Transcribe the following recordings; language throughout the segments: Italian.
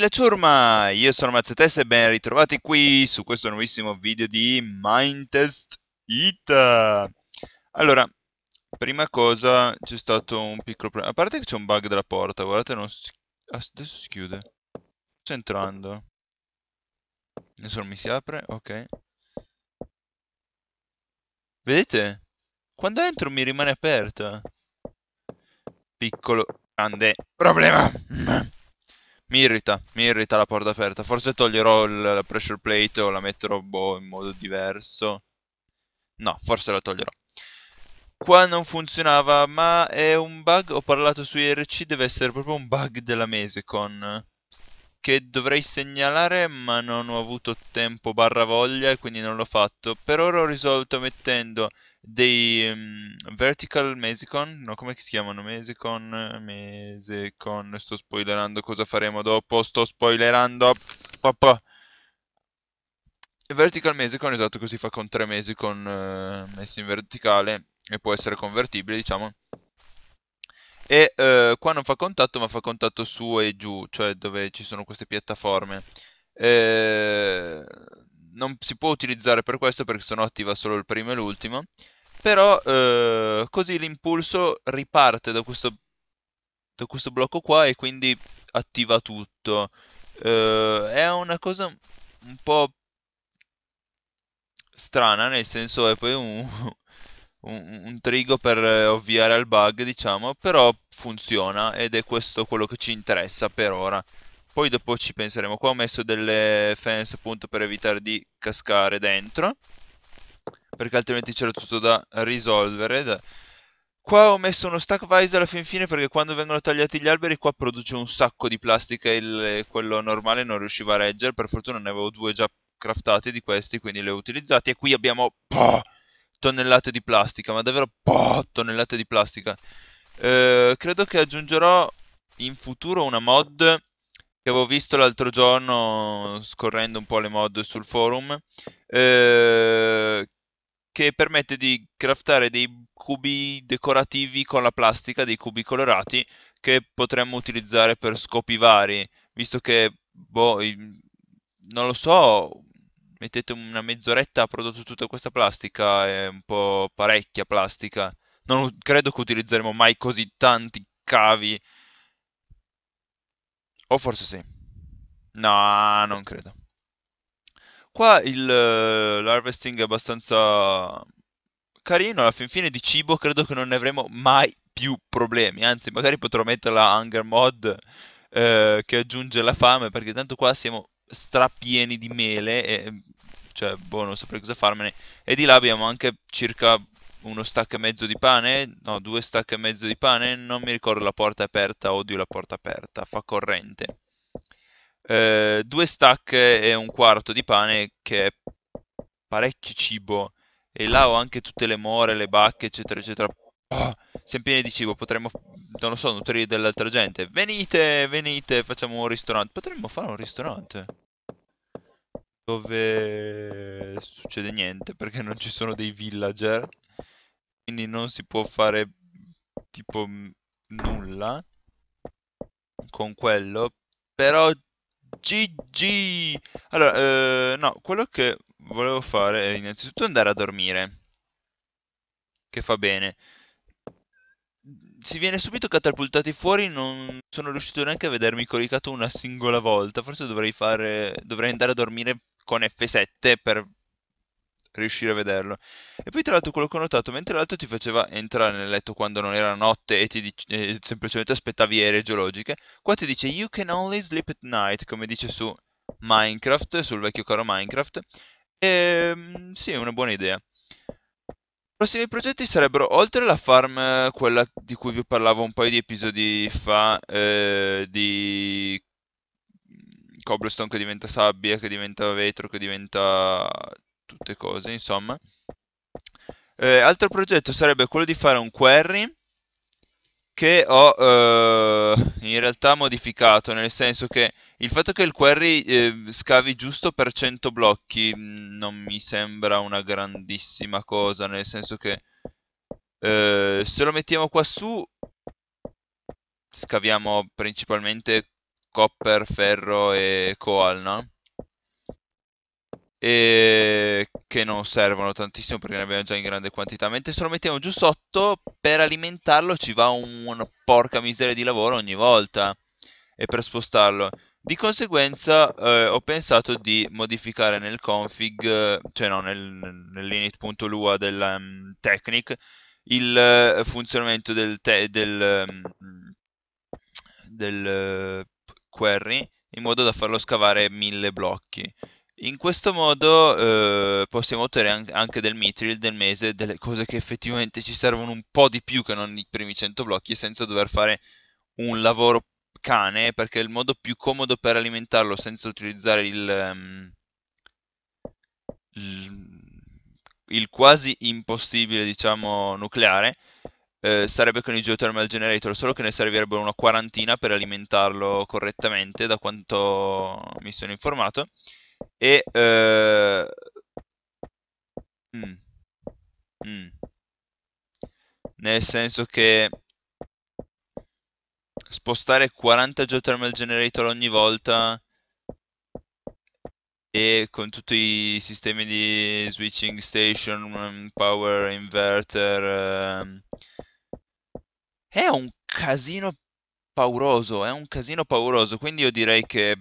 la ciurma! Io sono Mazzetes e ben ritrovati qui su questo nuovissimo video di Mindtest It! Allora, prima cosa c'è stato un piccolo problema. A parte che c'è un bug della porta, guardate, non si... adesso si chiude. Sto entrando. Adesso non mi si apre, ok. Vedete? Quando entro mi rimane aperta. Piccolo, grande problema! Mi irrita, mi irrita la porta aperta. Forse toglierò la pressure plate o la metterò boh, in modo diverso. No, forse la toglierò. Qua non funzionava, ma è un bug. Ho parlato su IRC, deve essere proprio un bug della Mesecon che dovrei segnalare ma non ho avuto tempo barra voglia e quindi non l'ho fatto. Per ora ho risolto mettendo dei um, vertical mesicon, no come si chiamano? Mesicon, mesicon, sto spoilerando cosa faremo dopo, sto spoilerando, papà. Vertical mesicon, esatto, così fa con tre mesicon uh, messi in verticale e può essere convertibile diciamo e eh, qua non fa contatto ma fa contatto su e giù, cioè dove ci sono queste piattaforme. Eh, non si può utilizzare per questo perché sennò attiva solo il primo e l'ultimo, però eh, così l'impulso riparte da questo, da questo, blocco qua e quindi attiva tutto. Eh, è una cosa un po' strana, nel senso è poi un un, un trigo per eh, ovviare al bug, diciamo, però funziona ed è questo quello che ci interessa per ora. Poi dopo ci penseremo. Qua ho messo delle fence appunto per evitare di cascare dentro, perché altrimenti c'era tutto da risolvere. Da... Qua ho messo uno stack vise alla fin fine perché quando vengono tagliati gli alberi qua produce un sacco di plastica e quello normale non riusciva a reggere. Per fortuna ne avevo due già craftati di questi, quindi li ho utilizzati. E qui abbiamo... Poh! tonnellate di plastica, ma davvero boh, tonnellate di plastica. Eh, credo che aggiungerò in futuro una mod che avevo visto l'altro giorno scorrendo un po' le mod sul forum, eh, che permette di craftare dei cubi decorativi con la plastica, dei cubi colorati, che potremmo utilizzare per scopi vari, visto che, boh, non lo so, mettete una mezz'oretta, ha prodotto tutta questa plastica, è un po' parecchia plastica. Non credo che utilizzeremo mai così tanti cavi. O forse sì. No, non credo. Qua il, eh, l'harvesting è abbastanza carino, alla fin fine di cibo credo che non ne avremo mai più problemi, anzi magari potrò mettere la Hunger Mod eh, che aggiunge la fame, perché tanto qua siamo strapieni di mele e cioè boh non saprei cosa farmene e di là abbiamo anche circa uno stack e mezzo di pane no due stack e mezzo di pane non mi ricordo la porta aperta odio la porta aperta fa corrente eh, due stack e un quarto di pane che è parecchio cibo e là ho anche tutte le more le bacche eccetera eccetera oh, sempre cibo, potremmo, non lo so, nutrire dell'altra gente. Venite, venite, facciamo un ristorante. Potremmo fare un ristorante. Dove succede niente, perché non ci sono dei villager. Quindi non si può fare, tipo, nulla con quello. Però GG! Allora, eh, no, quello che volevo fare è innanzitutto andare a dormire. Che fa bene si viene subito catapultati fuori, non sono riuscito neanche a vedermi coricato una singola volta. Forse dovrei fare. dovrei andare a dormire con F7 per riuscire a vederlo. E poi tra l'altro quello che ho notato, mentre l'altro ti faceva entrare nel letto quando non era notte e ti dice, eh, semplicemente aspettavi ere geologiche, qua ti dice You can only sleep at night, come dice su Minecraft, sul vecchio caro Minecraft. E ehm, sì, è una buona idea. I Prossimi progetti sarebbero oltre la farm, eh, quella di cui vi parlavo un paio di episodi fa, eh, di cobblestone che diventa sabbia, che diventa vetro, che diventa tutte cose, insomma. Eh, altro progetto sarebbe quello di fare un query che ho eh, in realtà modificato, nel senso che il fatto che il query eh, scavi giusto per 100 blocchi mm, non mi sembra una grandissima cosa, nel senso che eh, se lo mettiamo qua su scaviamo principalmente copper, ferro e coal, no? E che non servono tantissimo perché ne abbiamo già in grande quantità. Mentre se lo mettiamo giù sotto, per alimentarlo ci va un, una porca miseria di lavoro ogni volta. E per spostarlo. Di conseguenza eh, ho pensato di modificare nel config, eh, cioè no, nel, nell'init.lua del um, mm, Technic, il uh, funzionamento del, te, del, um, del uh, query in modo da farlo scavare mille blocchi. In questo modo eh, possiamo ottenere anche del mitril del mese, delle cose che effettivamente ci servono un po' di più che non i primi 100 blocchi senza dover fare un lavoro cane perché il modo più comodo per alimentarlo senza utilizzare il, um, il, il quasi impossibile, diciamo, nucleare eh, sarebbe con i geothermal generator, solo che ne servirebbero una quarantina per alimentarlo correttamente, da quanto mi sono informato. E... Eh... Mm. Mm. Nel senso che spostare 40 geothermal generator ogni volta e con tutti i sistemi di switching station, um, power inverter ehm, è un casino pauroso, è un casino pauroso, quindi io direi che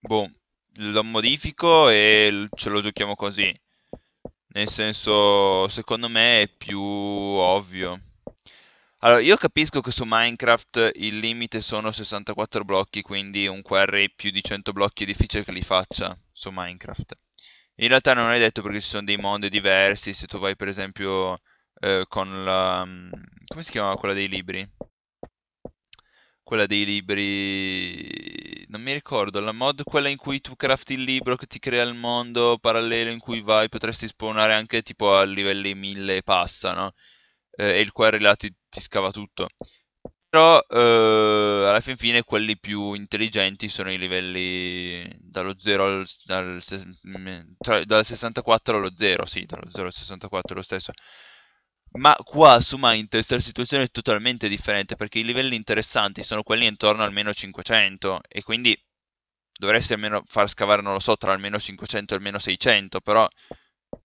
boh, lo modifico e ce lo giochiamo così. Nel senso, secondo me è più ovvio. Allora, io capisco che su Minecraft il limite sono 64 blocchi, quindi un query più di 100 blocchi è difficile che li faccia su Minecraft. In realtà non è detto perché ci sono dei mod diversi, se tu vai per esempio eh, con la... Mm, come si chiamava quella dei libri? Quella dei libri... non mi ricordo, la mod quella in cui tu crafti il libro che ti crea il mondo parallelo in cui vai, potresti spawnare anche tipo a livelli 1000 e passa, no? eh, e il query ti, ti, scava tutto. Però eh, alla fin fine quelli più intelligenti sono i livelli dallo 0 al, al mm, tra, dal 64 allo 0, sì, dallo 0 al 64 è lo stesso. Ma qua su Mindtest la situazione è totalmente differente perché i livelli interessanti sono quelli intorno al meno 500 e quindi dovresti almeno far scavare, non lo so, tra almeno 500 e almeno 600, però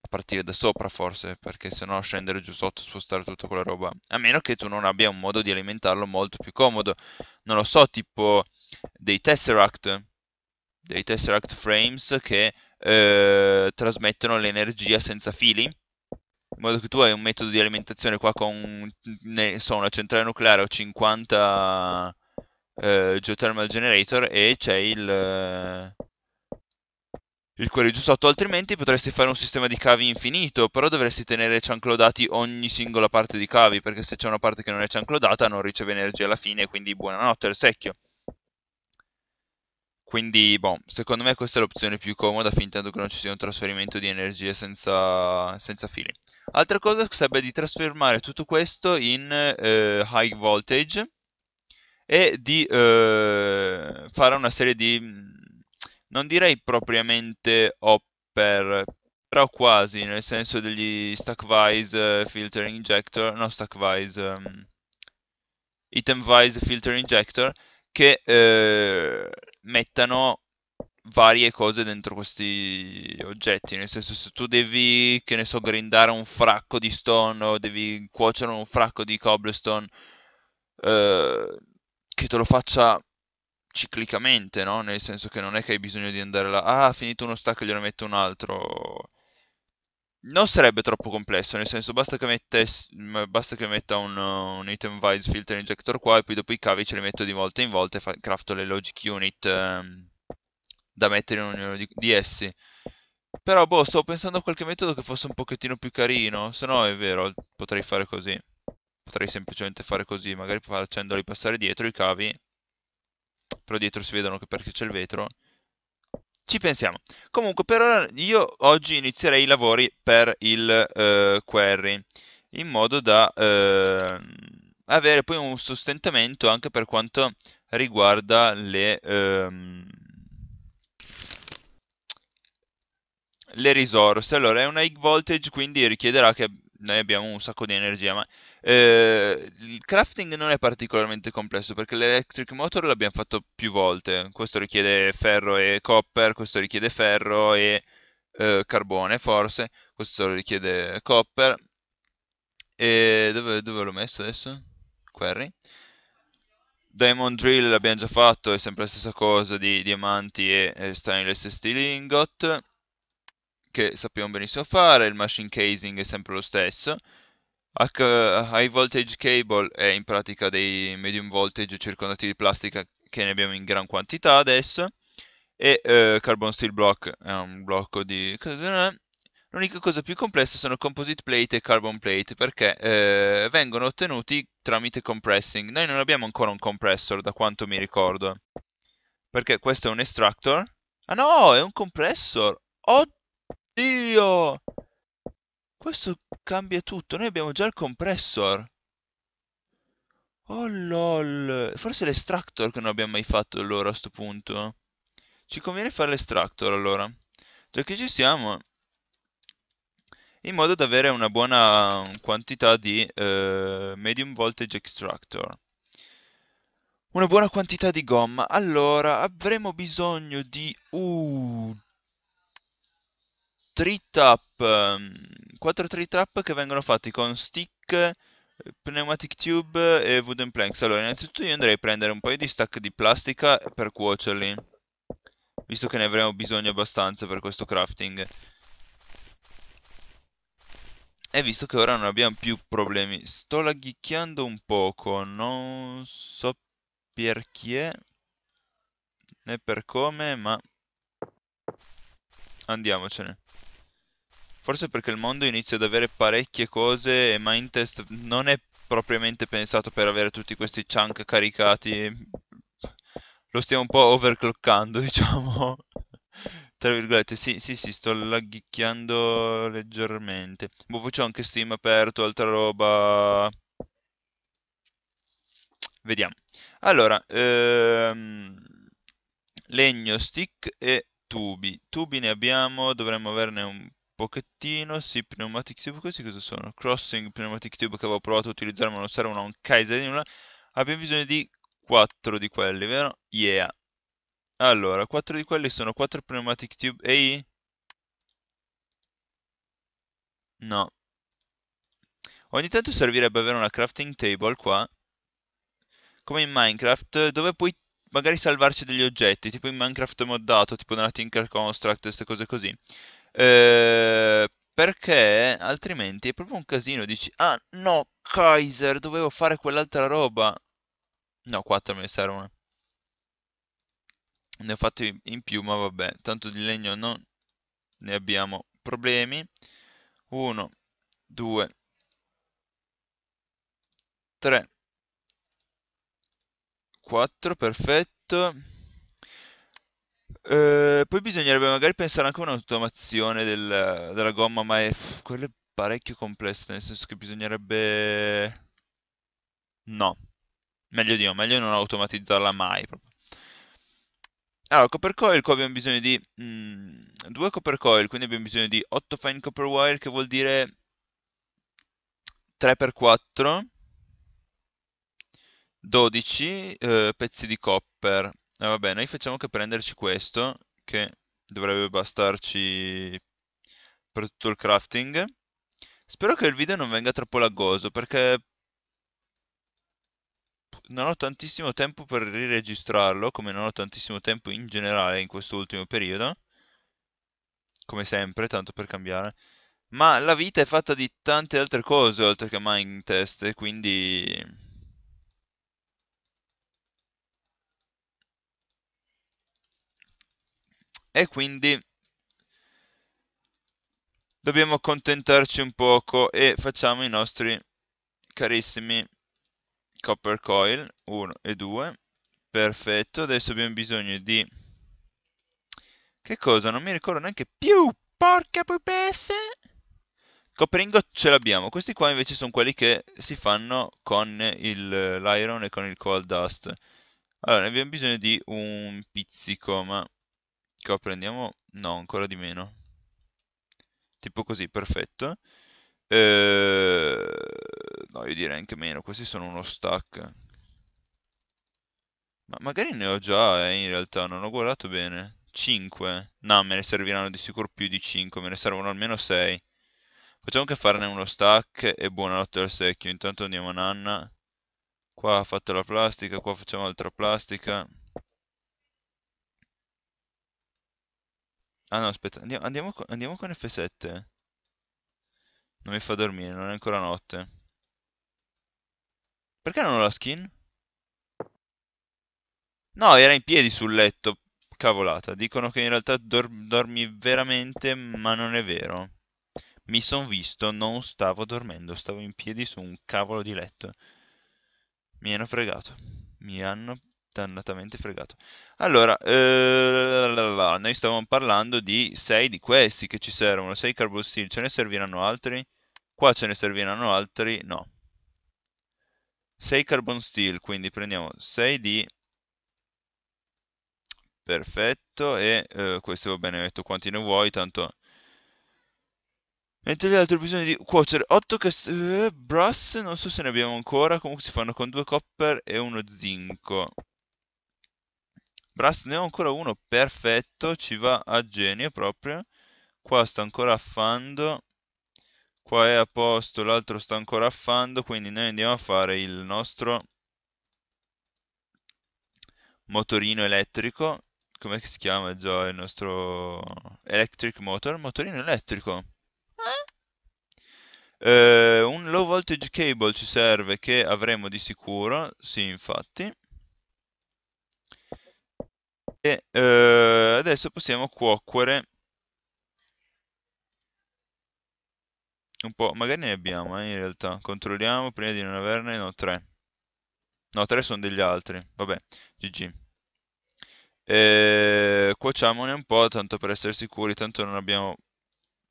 a partire da sopra forse, perché se no scendere giù sotto spostare tutta quella roba, a meno che tu non abbia un modo di alimentarlo molto più comodo, non lo so, tipo dei Tesseract, dei Tesseract Frames che eh, trasmettono l'energia senza fili, in modo che tu hai un metodo di alimentazione qua con ne so, una centrale nucleare o 50 eh, geothermal generator e c'è il... Eh, il cuoreggio sotto, altrimenti potresti fare un sistema di cavi infinito, però dovresti tenere cianclodati ogni singola parte di cavi, perché se c'è una parte che non è cianclodata non riceve energia alla fine, quindi buonanotte al secchio. Quindi, boh, secondo me questa è l'opzione più comoda che non ci sia un trasferimento di energie senza, senza fili. Altra cosa sarebbe di trasformare tutto questo in eh, high voltage e di eh, fare una serie di non direi propriamente hopper, però quasi, nel senso degli stackwise eh, filter injector, no stackwise, um, ehm, itemwise filter injector, che eh, mettano varie cose dentro questi oggetti, nel senso se tu devi, che ne so, grindare un fracco di stone o devi cuocere un fracco di cobblestone, eh, che te lo faccia ciclicamente, no? Nel senso che non è che hai bisogno di andare là, ah, ha finito uno stack, glielo metto un altro. Non sarebbe troppo complesso, nel senso basta che, mettes, basta che metta un, un item wise filter injector qua e poi dopo i cavi ce li metto di volta in volta e fa, crafto le logic unit ehm, da mettere in ognuno di, di essi. Però boh, stavo pensando a qualche metodo che fosse un pochettino più carino, se no è vero, potrei fare così. Potrei semplicemente fare così, magari facendoli passare dietro i cavi però dietro si vedono che perché c'è il vetro. Ci pensiamo. Comunque, per ora io oggi inizierei i lavori per il eh, query, in modo da eh, avere poi un sostentamento anche per quanto riguarda le, ehm, le risorse. Allora, è una high voltage, quindi richiederà che noi abbiamo un sacco di energia, ma eh, il crafting non è particolarmente complesso perché l'electric motor l'abbiamo fatto più volte. Questo richiede ferro e copper, questo richiede ferro e eh, carbone forse, questo richiede copper. E dove, dove l'ho messo adesso? Query. Diamond Drill l'abbiamo già fatto, è sempre la stessa cosa di diamanti e, e stainless steel ingot che sappiamo benissimo fare, il machine casing è sempre lo stesso, high voltage cable è in pratica dei medium voltage circondati di plastica che ne abbiamo in gran quantità adesso, e eh, carbon steel block è un blocco di... L'unica cosa più complessa sono composite plate e carbon plate perché eh, vengono ottenuti tramite compressing. Noi non abbiamo ancora un compressor da quanto mi ricordo. Perché questo è un extractor. Ah no, è un compressor. Oh Dio! Questo cambia tutto. Noi abbiamo già il compressor. Oh lol. Forse l'extractor che non abbiamo mai fatto allora a sto punto. Ci conviene fare l'extractor allora. Già che ci siamo. In modo da avere una buona quantità di eh, medium voltage extractor. Una buona quantità di gomma. Allora, avremo bisogno di... Uh, treat up, 4 treat up che vengono fatti con stick, eh, pneumatic tube e wooden planks. Allora, innanzitutto io andrei a prendere un paio di stack di plastica per cuocerli, visto che ne avremo bisogno abbastanza per questo crafting. E visto che ora non abbiamo più problemi, sto laghicchiando un poco, non so perché, né per come, ma andiamocene. Forse perché il mondo inizia ad avere parecchie cose e Mindtest non è propriamente pensato per avere tutti questi chunk caricati. Lo stiamo un po' overclockando, diciamo. Tra virgolette, sì, sì, sì, sto lagghicchiando leggermente. Boh, poi c'ho anche Steam aperto, altra roba. Vediamo. Allora, ehm... legno, stick e tubi. Tubi ne abbiamo, dovremmo averne un pochettino, sì, pneumatic tube, questi cosa sono? Crossing pneumatic tube che avevo provato a utilizzare ma non servono a un kaiser di nulla. Abbiamo bisogno di 4 di quelli, vero? Yeah. Allora, 4 di quelli sono 4 pneumatic tube EI? No. Ogni tanto servirebbe avere una crafting table qua, come in Minecraft, dove puoi magari salvarci degli oggetti, tipo in Minecraft moddato, tipo nella Tinker Construct, queste cose così. Eh, perché altrimenti è proprio un casino. Dici, ah no, Kaiser, dovevo fare quell'altra roba. No, 4 me ne servono. Ne ho fatti in più, ma vabbè. Tanto di legno non ne abbiamo problemi. 1, 2, 3, 4, perfetto. Eh, poi bisognerebbe magari pensare anche a un'automazione del- della gomma, ma è, pff, quello è parecchio complesso, nel senso che bisognerebbe... No, meglio di no, meglio non automatizzarla mai proprio. Allora, copper coil qua abbiamo bisogno di mh, mm, due copper coil, quindi abbiamo bisogno di 8 fine copper wire, che vuol dire 3x4, 12 eh, pezzi di copper. Ah, vabbè, noi facciamo che prenderci questo, che dovrebbe bastarci per tutto il crafting. Spero che il video non venga troppo laggoso, perché non ho tantissimo tempo per riregistrarlo, come non ho tantissimo tempo in generale in questo ultimo periodo. Come sempre, tanto per cambiare. Ma la vita è fatta di tante altre cose oltre che Minecraft, quindi e quindi dobbiamo accontentarci un poco e facciamo i nostri carissimi copper coil 1 e 2 perfetto adesso abbiamo bisogno di che cosa non mi ricordo neanche più porca pupessa Coperingo ce l'abbiamo, questi qua invece sono quelli che si fanno con l'iron e con il coal dust. Allora, abbiamo bisogno di un pizzico, ma qua ecco, prendiamo, no, ancora di meno. Tipo così, perfetto. Eh, no, io direi anche meno, questi sono uno stack. Ma magari ne ho già, eh, in realtà, non ho guardato bene. 5. No, me ne serviranno di sicuro più di 5, me ne servono almeno 6. Facciamo che farne uno stack e buonanotte al secchio. Intanto andiamo a nanna. Qua ha fatto la plastica, qua facciamo altra plastica. Ah no, aspetta, andiamo, andiamo, con, andiamo con F7. Non mi fa dormire, non è ancora notte. Perché non ho la skin? No, era in piedi sul letto. Cavolata, dicono che in realtà dor dormi veramente, ma non è vero. Mi son visto, non stavo dormendo, stavo in piedi su un cavolo di letto. Mi hanno fregato. Mi hanno dannatamente fregato. Allora, eh, noi stavamo parlando di 6 di questi che ci servono, 6 carbon steel, ce ne serviranno altri? Qua ce ne serviranno altri? No. 6 carbon steel, quindi prendiamo 6 di... Perfetto, e eh, questo va bene, metto quanti ne vuoi, tanto... Mentre gli altri bisogno di cuocere 8 cast... Eh, brass, non so se ne abbiamo ancora, comunque si fanno con 2 copper e uno zinco. Brass ne ho ancora uno, perfetto, ci va a genio proprio. Qua sta ancora affando, qua è a posto, l'altro sta ancora affando, quindi noi andiamo a fare il nostro motorino elettrico. Come si chiama già il nostro electric motor? Motorino elettrico. Eh? eh, un low voltage cable ci serve che avremo di sicuro, sì infatti. E eh, adesso possiamo cuocere un po', magari ne abbiamo eh, in realtà, controlliamo prima di non averne, no, tre. No, tre sono degli altri, vabbè, GG. E... Cuociamone un po', tanto per essere sicuri, tanto non abbiamo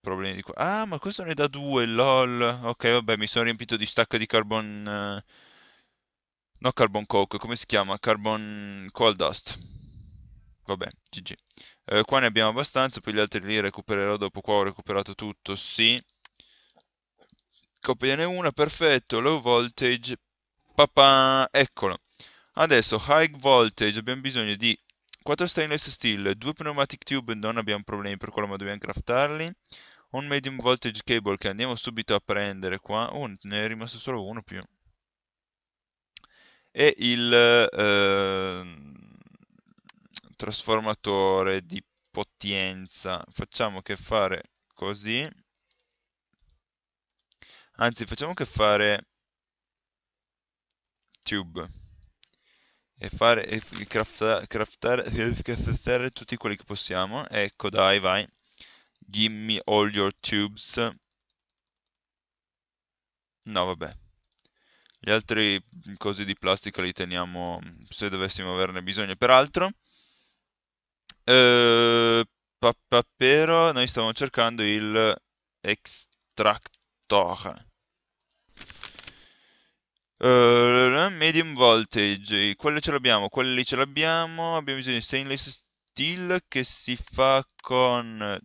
problemi di qua. Ah, ma questo ne dà due, lol. Ok, vabbè, mi sono riempito di stacca di carbon... Eh, no, carbon coke, come si chiama? Carbon coal dust. Vabbè, GG. Eh, qua ne abbiamo abbastanza, poi gli altri li recupererò dopo qua, ho recuperato tutto, sì. Copiane una, perfetto, low voltage, papà, eccolo. Adesso, high voltage, abbiamo bisogno di 4 stainless steel, 2 pneumatic tube, non abbiamo problemi per quello ma dobbiamo craftarli. Un medium voltage cable che andiamo subito a prendere qua. Oh, ne è rimasto solo uno più. E il... Eh trasformatore di potenza facciamo che fare così anzi facciamo che fare tube e fare e craftare, craftare tutti quelli che possiamo ecco dai vai give me all your tubes no vabbè gli altri cosi di plastica li teniamo se dovessimo averne bisogno peraltro Uh, ehm, Pappero, noi stiamo cercando il extractor. Uh, medium voltage, quello ce l'abbiamo, quelli ce l'abbiamo, abbiamo bisogno di stainless steel che si fa con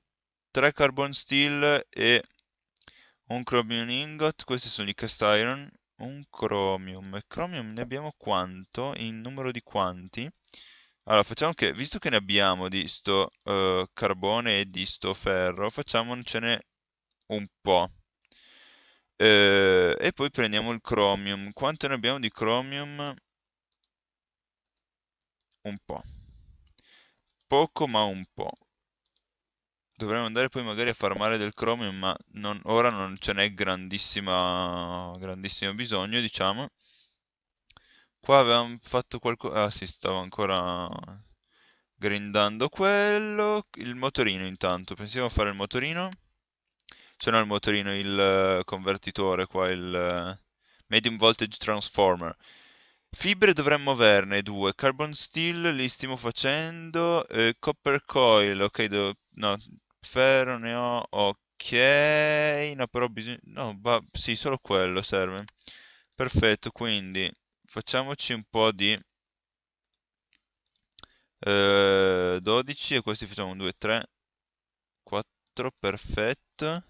3 carbon steel e un chromium ingot, questi sono i cast iron, un chromium, E chromium ne abbiamo quanto, in numero di quanti? Allora, facciamo che, visto che ne abbiamo di sto uh, carbone e di sto ferro, facciamocene un po'. Uh, e poi prendiamo il chromium. Quanto ne abbiamo di chromium? Un po'. Poco, ma un po'. Dovremmo andare poi magari a farmare del chromium, ma non, ora non ce n'è grandissimo bisogno, diciamo. Qua avevamo fatto qualcosa... Ah sì, stava ancora grindando quello. Il motorino intanto. Pensiamo a fare il motorino. Cioè non il motorino, il eh, convertitore qua, il eh, medium voltage transformer. Fibre dovremmo averne due, carbon steel li stiamo facendo, eh, copper coil, ok, do... no, ferro ne ho, ok, no però bisogna, no, ba... sì, solo quello serve. Perfetto, quindi facciamoci un po' di eh, 12 e questi facciamo 2, 3, 4, perfetto.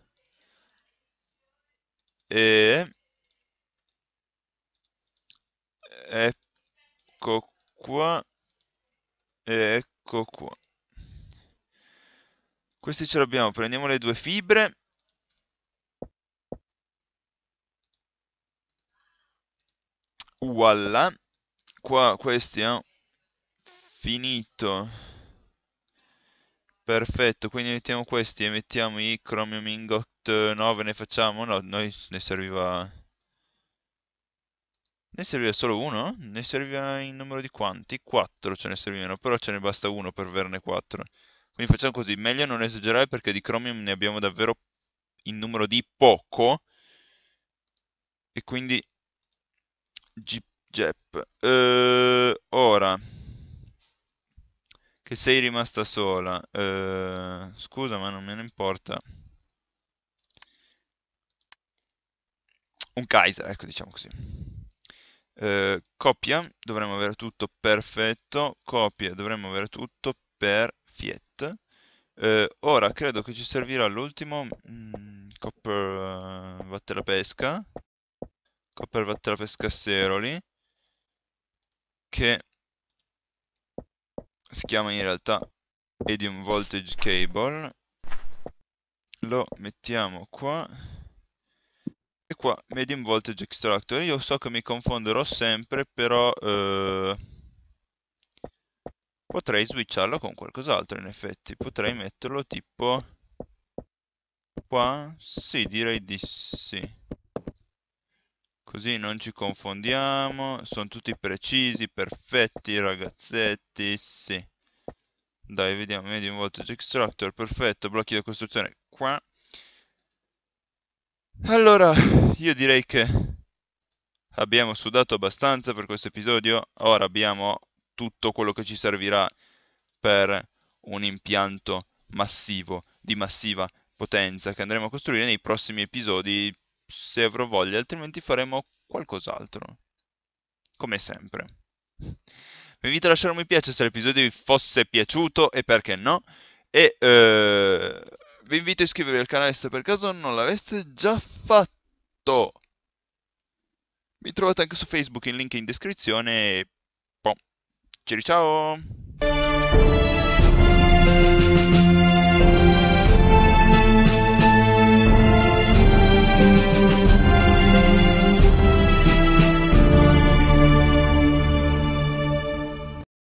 E ecco qua, e ecco qua. Questi ce l'abbiamo, prendiamo le due fibre voilà qua questi hanno eh. finito perfetto quindi mettiamo questi e mettiamo i chromium ingot 9 eh, ne facciamo no noi ne serviva ne serviva solo uno? Ne serviva in numero di quanti? 4 ce ne servivano, però ce ne basta uno per averne 4. Quindi facciamo così, meglio non esagerare perché di Chromium ne abbiamo davvero in numero di poco. E quindi Jep. Eh, ora che sei rimasta sola. Eh, scusa, ma non me ne importa. Un Kaiser, ecco, diciamo così. Eh, copia, dovremmo avere tutto perfetto. Copia, dovremmo avere tutto perfetto. Fiat. Eh, ora credo che ci servirà l'ultimo mm, copper uh, eh, vatte la pesca Coppervattera scasseroli che si chiama in realtà Edium Voltage Cable, lo mettiamo qua, e qua Medium Voltage Extractor. Io so che mi confonderò sempre, però eh, potrei switcharlo con qualcos'altro in effetti. Potrei metterlo tipo qua? Sì, direi di sì. Così non ci confondiamo. Sono tutti precisi, perfetti, ragazzetti. Sì. Dai, vediamo. Medium voltage extractor, perfetto. Blocchi da costruzione qua. Allora, io direi che abbiamo sudato abbastanza per questo episodio. Ora abbiamo tutto quello che ci servirà per un impianto massivo, di massiva potenza che andremo a costruire nei prossimi episodi se avrò voglia, altrimenti faremo qualcos'altro. Come sempre. Vi invito a lasciare un mi piace se l'episodio vi fosse piaciuto e perché no. E eh, vi invito a iscrivervi al canale se per caso non l'aveste già fatto. Mi trovate anche su Facebook, il link in descrizione. E... Boh. Ciao ciao!